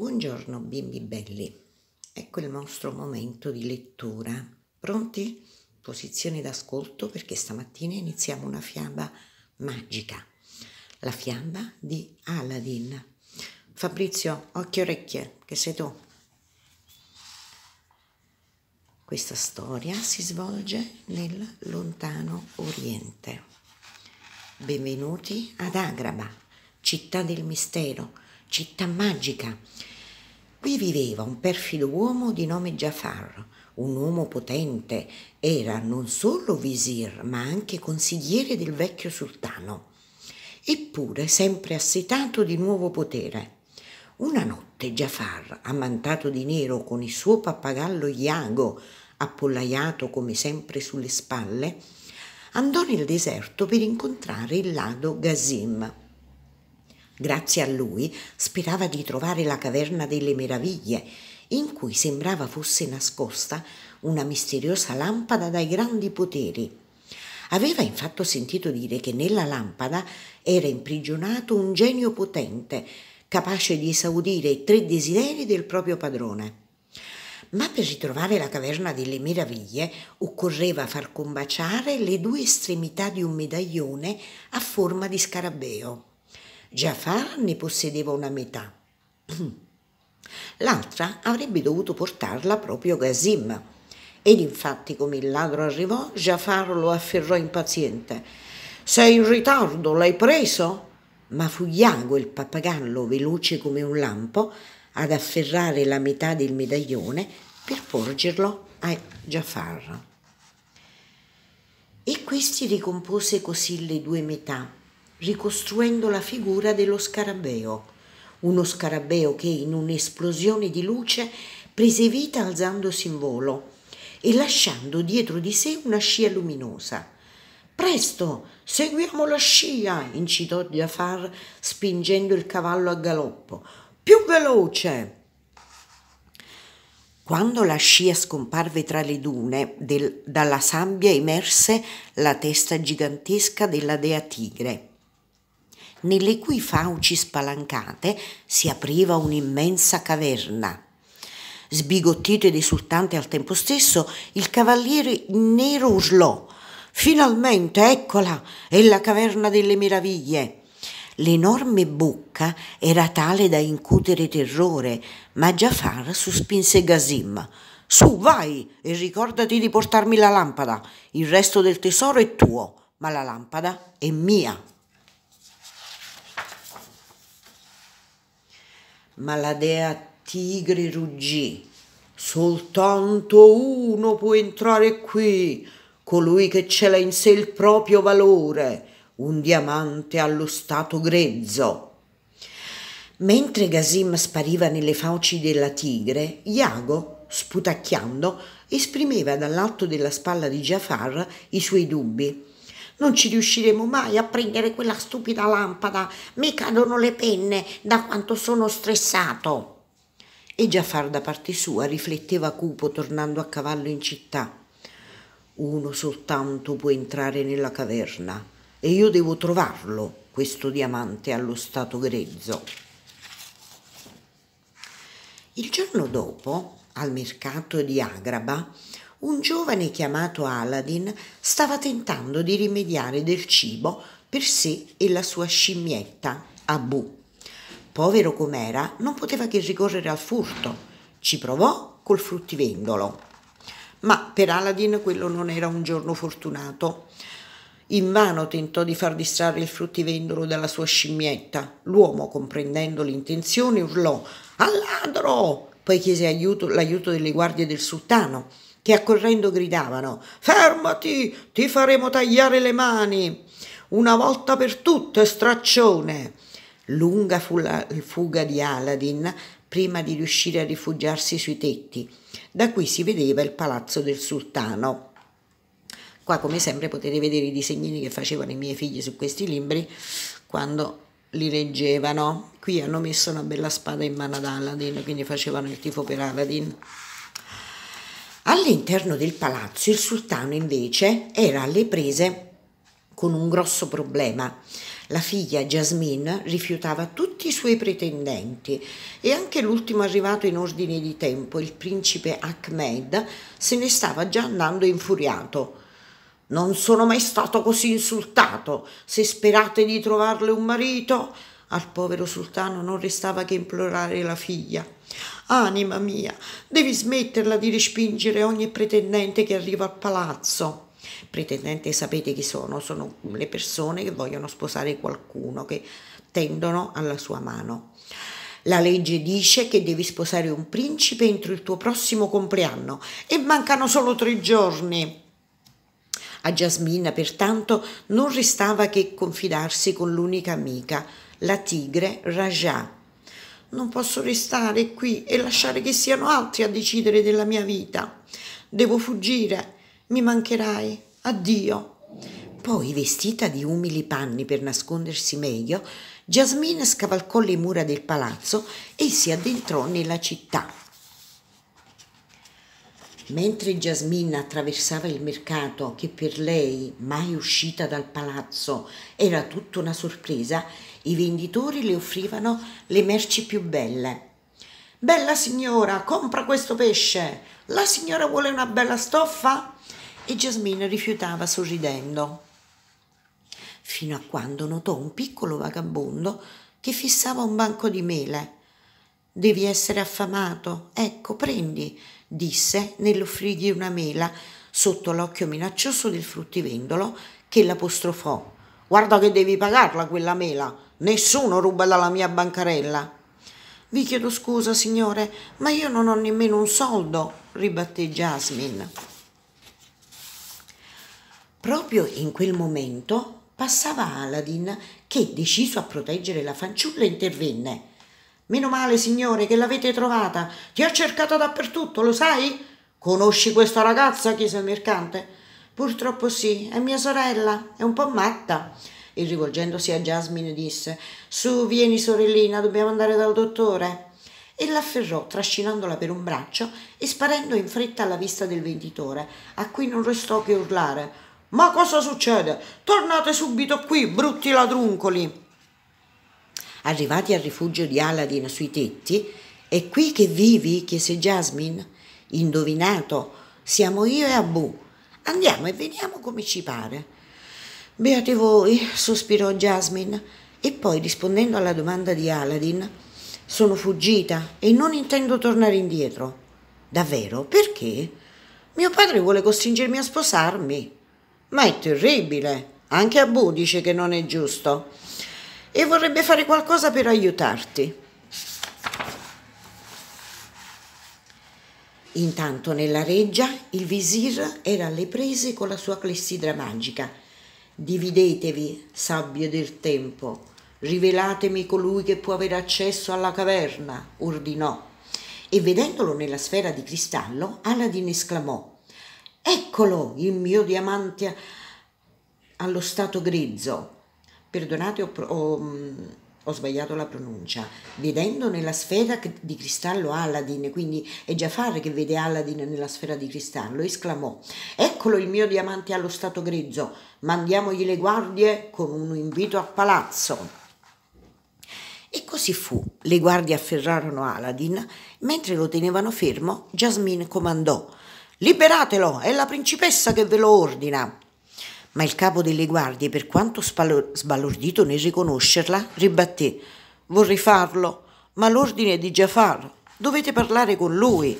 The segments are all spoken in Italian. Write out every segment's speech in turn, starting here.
Buongiorno bimbi belli, ecco il nostro momento di lettura. Pronti? Posizione d'ascolto perché stamattina iniziamo una fiaba magica, la fiaba di Aladdin. Fabrizio, occhio orecchie, che sei tu. Questa storia si svolge nel lontano Oriente. Benvenuti ad Agraba, città del mistero città magica. Qui viveva un perfido uomo di nome Jafar, un uomo potente, era non solo visir, ma anche consigliere del vecchio sultano, eppure sempre assetato di nuovo potere. Una notte Jafar, ammantato di nero con il suo pappagallo Iago, appollaiato come sempre sulle spalle, andò nel deserto per incontrare il lado Gazim. Grazie a lui sperava di trovare la caverna delle meraviglie, in cui sembrava fosse nascosta una misteriosa lampada dai grandi poteri. Aveva infatti sentito dire che nella lampada era imprigionato un genio potente, capace di esaudire i tre desideri del proprio padrone. Ma per ritrovare la caverna delle meraviglie occorreva far combaciare le due estremità di un medaglione a forma di scarabeo. Giafar ne possedeva una metà. L'altra avrebbe dovuto portarla proprio Gazim. Ed infatti, come il ladro arrivò, Giafar lo afferrò impaziente. Sei in ritardo, l'hai preso? Ma fu Iago, il pappagallo, veloce come un lampo, ad afferrare la metà del medaglione per porgerlo a Giafar. E questi ricompose così le due metà ricostruendo la figura dello scarabeo, uno scarabeo che in un'esplosione di luce prese vita alzandosi in volo e lasciando dietro di sé una scia luminosa. Presto, seguiamo la scia, incitò Jafar spingendo il cavallo a galoppo. Più veloce! Quando la scia scomparve tra le dune, del, dalla sabbia emerse la testa gigantesca della dea tigre nelle cui fauci spalancate si apriva un'immensa caverna. Sbigottito ed esultante al tempo stesso, il cavaliere nero urlò Finalmente, eccola, è la caverna delle meraviglie. L'enorme bocca era tale da incutere terrore, ma Jafar sospinse Gazim. Su, vai e ricordati di portarmi la lampada. Il resto del tesoro è tuo, ma la lampada è mia. ma la dea tigre ruggì. Soltanto uno può entrare qui, colui che cela in sé il proprio valore, un diamante allo stato grezzo. Mentre Gasim spariva nelle fauci della tigre, Iago, sputacchiando, esprimeva dall'alto della spalla di Jafar i suoi dubbi non ci riusciremo mai a prendere quella stupida lampada, mi cadono le penne da quanto sono stressato. E Giafar da parte sua rifletteva cupo tornando a cavallo in città. Uno soltanto può entrare nella caverna e io devo trovarlo, questo diamante allo stato grezzo. Il giorno dopo, al mercato di Agraba, un giovane chiamato Aladdin stava tentando di rimediare del cibo per sé e la sua scimmietta, Abu. Povero com'era, non poteva che ricorrere al furto. Ci provò col fruttivendolo. Ma per Aladdin quello non era un giorno fortunato. Invano tentò di far distrarre il fruttivendolo dalla sua scimmietta. L'uomo, comprendendo l'intenzione, urlò: Al ladro! Poi chiese aiuto, l'aiuto delle guardie del sultano che accorrendo gridavano Fermati, ti faremo tagliare le mani. Una volta per tutte, straccione. Lunga fu la fuga di Aladdin prima di riuscire a rifugiarsi sui tetti, da cui si vedeva il palazzo del sultano. Qua, come sempre, potete vedere i disegnini che facevano i miei figli su questi libri quando li leggevano. Qui hanno messo una bella spada in mano ad Aladdin, quindi facevano il tifo per Aladdin. All'interno del palazzo il sultano invece era alle prese con un grosso problema. La figlia Jasmine rifiutava tutti i suoi pretendenti e anche l'ultimo arrivato in ordine di tempo, il principe Ahmed, se ne stava già andando infuriato. Non sono mai stato così insultato. Se sperate di trovarle un marito, al povero sultano non restava che implorare la figlia. Anima mia, devi smetterla di respingere ogni pretendente che arriva al palazzo. Pretendente sapete chi sono? Sono le persone che vogliono sposare qualcuno, che tendono alla sua mano. La legge dice che devi sposare un principe entro il tuo prossimo compleanno e mancano solo tre giorni. A Jasmina, pertanto, non restava che confidarsi con l'unica amica, la tigre Rajah. Non posso restare qui e lasciare che siano altri a decidere della mia vita. Devo fuggire. Mi mancherai. Addio. Poi, vestita di umili panni per nascondersi meglio, Jasmine scavalcò le mura del palazzo e si addentrò nella città. Mentre Jasmine attraversava il mercato, che per lei, mai uscita dal palazzo, era tutta una sorpresa, i venditori le offrivano le merci più belle. Bella signora, compra questo pesce! La signora vuole una bella stoffa? E Jasmine rifiutava sorridendo. Fino a quando notò un piccolo vagabondo che fissava un banco di mele Devi essere affamato. Ecco, prendi, disse nell'offrirgli una mela sotto l'occhio minaccioso del fruttivendolo che l'apostrofò. Guarda che devi pagarla quella mela. Nessuno ruba dalla mia bancarella. Vi chiedo scusa, signore, ma io non ho nemmeno un soldo, ribatté Jasmine. Proprio in quel momento passava Aladdin che, deciso a proteggere la fanciulla, intervenne. Meno male, signore, che l'avete trovata. Ti ho cercata dappertutto, lo sai? Conosci questa ragazza? chiese il mercante. Purtroppo sì, è mia sorella, è un po' matta. E rivolgendosi a Jasmine disse: Su, vieni, sorellina, dobbiamo andare dal dottore e l'afferrò trascinandola per un braccio e sparendo in fretta alla vista del venditore, a cui non restò che urlare. Ma cosa succede? Tornate subito qui, brutti ladruncoli! arrivati al rifugio di Aladdin sui tetti, è qui che vivi, chiese Jasmine. Indovinato, siamo io e Abu. Andiamo e vediamo come ci pare. Beate voi, sospirò Jasmine, e poi rispondendo alla domanda di Aladdin, sono fuggita e non intendo tornare indietro. Davvero? Perché? Mio padre vuole costringermi a sposarmi. Ma è terribile. Anche Abu dice che non è giusto e vorrebbe fare qualcosa per aiutarti. Intanto nella reggia il visir era alle prese con la sua clessidra magica. Dividetevi, sabbie del tempo, rivelatemi colui che può avere accesso alla caverna, ordinò. E vedendolo nella sfera di cristallo, Aladdin esclamò Eccolo il mio diamante allo stato grezzo. Perdonate, ho, ho, mm, ho sbagliato la pronuncia. Vedendo nella sfera di cristallo Aladdin, quindi è Jafar che vede Aladdin nella sfera di cristallo, esclamò: Eccolo il mio diamante allo stato grezzo, mandiamogli le guardie con un invito a palazzo. E così fu. Le guardie afferrarono Aladdin, mentre lo tenevano fermo, Jasmine comandò: Liberatelo, è la principessa che ve lo ordina ma il capo delle guardie, per quanto sbalordito nel riconoscerla, ribatté Vorrei farlo, ma l'ordine è di Jafar. Dovete parlare con lui.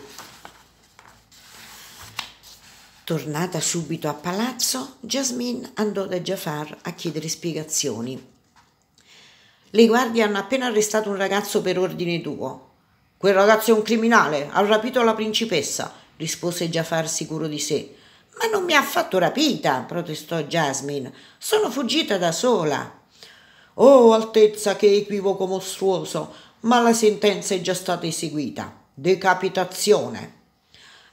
Tornata subito a palazzo, Jasmine andò da Jafar a chiedere spiegazioni. Le guardie hanno appena arrestato un ragazzo per ordine tuo. Quel ragazzo è un criminale, ha rapito la principessa, rispose Jafar sicuro di sé. Ma non mi ha affatto rapita, protestò Jasmine. Sono fuggita da sola. Oh, Altezza, che equivoco mostruoso! Ma la sentenza è già stata eseguita. Decapitazione.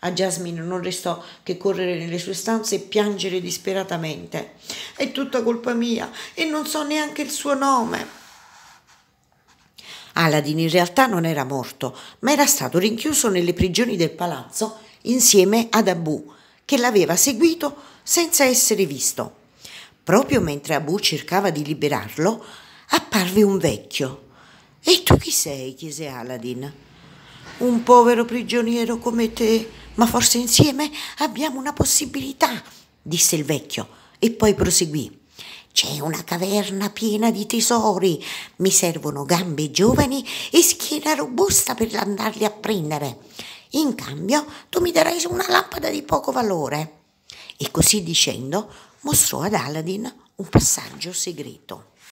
A Jasmine non restò che correre nelle sue stanze e piangere disperatamente. È tutta colpa mia e non so neanche il suo nome. Aladdin in realtà non era morto, ma era stato rinchiuso nelle prigioni del palazzo insieme ad Abu, che l'aveva seguito senza essere visto. Proprio mentre Abu cercava di liberarlo, apparve un vecchio. E tu chi sei? chiese Aladdin. Un povero prigioniero come te, ma forse insieme abbiamo una possibilità, disse il vecchio, e poi proseguì. C'è una caverna piena di tesori, mi servono gambe giovani e schiena robusta per andarli a prendere. In cambio tu mi darai una lampada di poco valore. E così dicendo mostrò ad Aladdin un passaggio segreto.